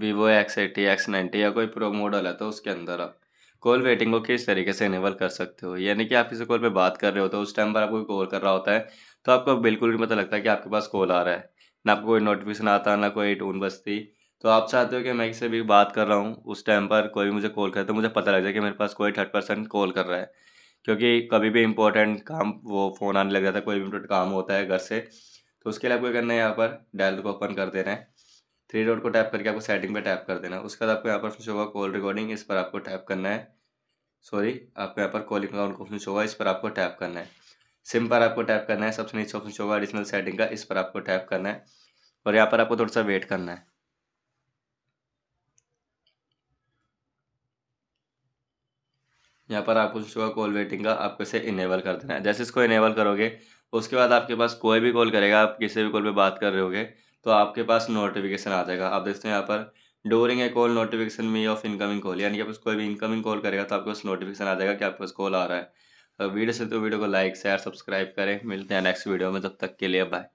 Vivo X eighty X ninety या कोई pro model है तो उसके अंदर आप कॉल वेटिंग को किस तरीके से इनेबल कर सकते हो यानी कि आप किसी कॉल पे बात कर रहे हो तो उस टाइम पर आपको कॉल कर रहा होता है तो आपको बिल्कुल भी पता लगता है कि आपके पास कॉल आ रहा है ना आपको कोई नोटिफिकेशन आता ना कोई टून बजती तो आप चाहते हो कि मैं किसी भी बात कर रहा हूँ उस टाइम पर कोई मुझे कॉल करे तो मुझे पता लग जाए कि मेरे पास कोई थर्ड पर्सन कॉल कर रहा है क्योंकि कभी भी इंपॉर्टेंट काम वो फ़ोन आने लग जाता है कोई भी इम्पोर्टेंट काम होता है घर से तो उसके लिए आपको करना है यहाँ पर डायल को ओपन कर देना है थ्री डॉट को टैप करके आपको सेटिंग पे टैप कर देना उसके बाद आपको यहाँ पर ऑप्शन होगा कॉल रिकॉर्डिंग इस पर आपको टैप करना है सॉरी आपको यहाँ पर कॉलिंग अकाउंट का ऑप्शन होगा इस पर आपको टैप करना है सिम पर आपको टैप करना है सबसे नीचे ऑप्शन होगा एडिशनल सेटिंग का इस पर आपको टैप करना है और यहाँ पर आपको थोड़ा सा वेट करना है यहाँ पर आपको होगा कॉल वेटिंग का आपको इसे इनेबल कर देना है जैसे इसको इनेबल करोगे उसके बाद आपके पास कोई भी कॉल करेगा आप किसी भी कॉल पे बात कर रहे होगे तो आपके पास नोटिफिकेशन आ जाएगा आप देखते हैं यहाँ पर during a call notification me off incoming call यानी कि आप कोई भी इनकमिंग कॉल करेगा तो आपके पास नोटिफिकेशन आ जाएगा कि आपके पास कॉल आ रहा है तो वीडियो से तो वीडियो को लाइक शेयर सब्सक्राइब करें मिलते हैं नेक्स्ट वीडियो में तब तक के लिए बाय